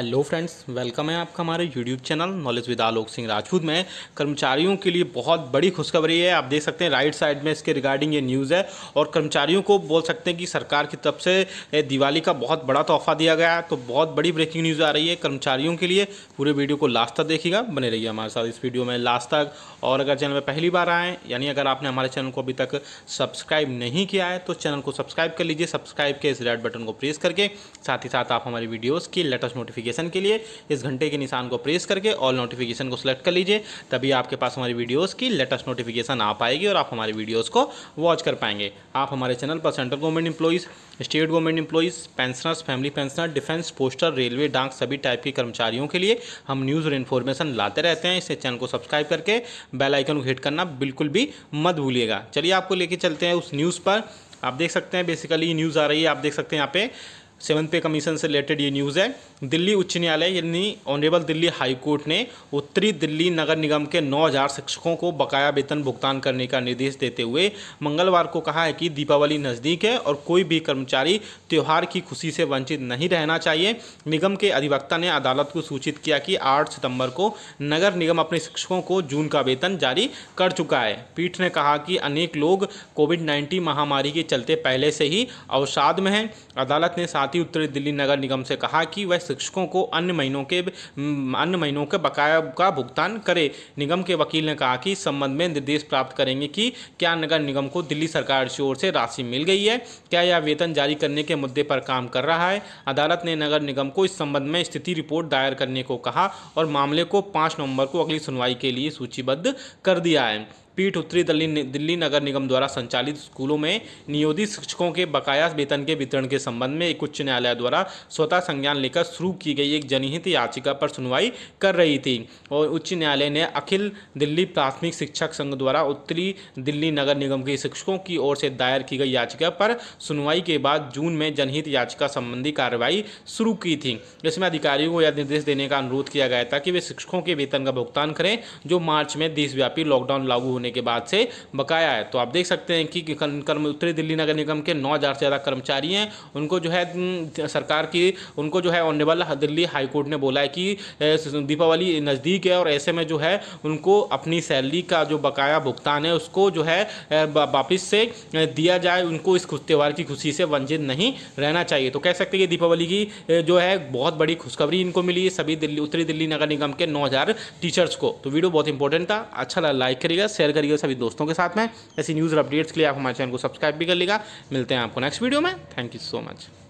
hello friends welcome है आपका हमारे YouTube channel knowledge with Alok Singh Rajput में कर्मचारियों के लिए बहुत बड़ी खुशखबरी है आप देख सकते हैं राइट साइड में इसके रिगार्डिंग ये न्यूज़ है और कर्मचारियों को बोल सकते हैं कि सरकार की तरफ से दिवाली का बहुत बड़ा तोहफा दिया गया है तो बहुत बड़ी ब्रेकिंग न्यूज़ आ रही है कर्मचारियों के लिए पूरे वीडियो को लास्ट तक देखिएगा बने रही हमारे साथ इस वीडियो में लास्ट तक और अगर चैनल में पहली बार आएँ यानी अगर आपने हमारे चैनल को अभी तक सब्सक्राइब नहीं किया है तो चैनल को सब्सक्राइब कर लीजिए सब्सक्राइब के इस रेड बटन को प्रेस करके साथ ही साथ आप हमारी वीडियोज़ की लेटेस्ट नोटिफिकेशन नोटिफिकेशन के लिए इस घंटे के निशान को प्रेस करके ऑल नोटिफिकेशन को सिलेक्ट कर लीजिए तभी आपके पास हमारी वीडियोज़ की लेटेस्ट नोटिफिकेशन आ पाएगी और आप हमारी वीडियोज़ को वॉच कर पाएंगे आप हमारे चैनल पर central government employees state government employees pensioners family pensioner defence postal railway डाक सभी टाइप के कर्मचारियों के लिए हम न्यूज़ और इन्फॉर्मेशन लाते रहते हैं इसे चैनल को सब्सक्राइब करके बेल आइकन को हिट करना बिल्कुल भी मत भूलिएगा चलिए आपको लेके चलते हैं उस न्यूज़ पर आप देख सकते हैं बेसिकली न्यूज़ आ रही है आप देख सकते हैं यहाँ पे सेवन पे कमीशन से रिलेटेड ये न्यूज़ है दिल्ली उच्च न्यायालय यानी ऑनरेबल दिल्ली हाईकोर्ट ने उत्तरी दिल्ली नगर निगम के 9000 शिक्षकों को बकाया वेतन भुगतान करने का निर्देश देते हुए मंगलवार को कहा है कि दीपावली नज़दीक है और कोई भी कर्मचारी त्यौहार की खुशी से वंचित नहीं रहना चाहिए निगम के अधिवक्ता ने अदालत को सूचित किया कि आठ सितम्बर को नगर निगम अपने शिक्षकों को जून का वेतन जारी कर चुका है पीठ ने कहा कि अनेक लोग कोविड नाइन्टीन महामारी के चलते पहले से ही अवसाद में हैं अदालत ने साथ साथ ही उत्तरी दिल्ली नगर निगम से कहा कि वह शिक्षकों को अन्य महीनों के अन्य महीनों के बकाया का भुगतान करे निगम के वकील ने कहा कि संबंध में निर्देश प्राप्त करेंगे कि क्या नगर निगम को दिल्ली सरकार की ओर से राशि मिल गई है क्या यह वेतन जारी करने के मुद्दे पर काम कर रहा है अदालत ने नगर निगम को इस संबंध में स्थिति रिपोर्ट दायर करने को कहा और मामले को पाँच नवंबर को अगली सुनवाई के लिए सूचीबद्ध कर दिया है पीठ उत्तरी दिल्ली दिल्ली नगर निगम द्वारा संचालित स्कूलों में नियोजित शिक्षकों के बकाया वेतन के वितरण के संबंध में एक उच्च न्यायालय द्वारा स्वतः संज्ञान लेकर शुरू की गई एक जनहित याचिका पर सुनवाई कर रही थी और उच्च न्यायालय ने अखिल दिल्ली प्राथमिक शिक्षक संघ द्वारा उत्तरी दिल्ली नगर निगम के शिक्षकों की ओर से दायर की गई याचिका पर सुनवाई के बाद जून में जनहित याचिका संबंधी कार्रवाई शुरू की थी जिसमें अधिकारियों को यह निर्देश देने का अनुरोध किया गया था कि वे शिक्षकों के वेतन का भुगतान करें जो मार्च में देशव्यापी लॉकडाउन लागू होने के बाद से बकाया है तो आप देख सकते हैं कि कर्म उत्तरी दिल्ली नगर निगम के नौ से ज़्यादा कर्मचारी हैं उनको जो है सरकार की उनको जो है ऑनरेबल दिल्ली हाईकोर्ट ने बोला है कि दीपावली नज़दीक है और ऐसे में जो है उनको अपनी सैलरी का जो बकाया भुगतान है उसको जो है वापिस से दिया जाए उनको इस त्यौहार की खुशी से वंचित नहीं रहना चाहिए तो कह सकते हैं कि दीपावली की जो है बहुत बड़ी खुशखबरी इनको मिली सभी दिल्ली उत्तरी दिल्ली नगर निगम के नौ टीचर्स को तो वीडियो बहुत इंपॉर्टेंट था अच्छा लगा लाइक करिएगा शेयर शेयर करिए सभी दोस्तों के साथ में ऐसी न्यूज़ और अपडेट्स के लिए आप हमारे चैनल को सब्सक्राइब भी कर लेगा मिलते हैं आपको नेक्स्ट वीडियो में थैंक यू सो मच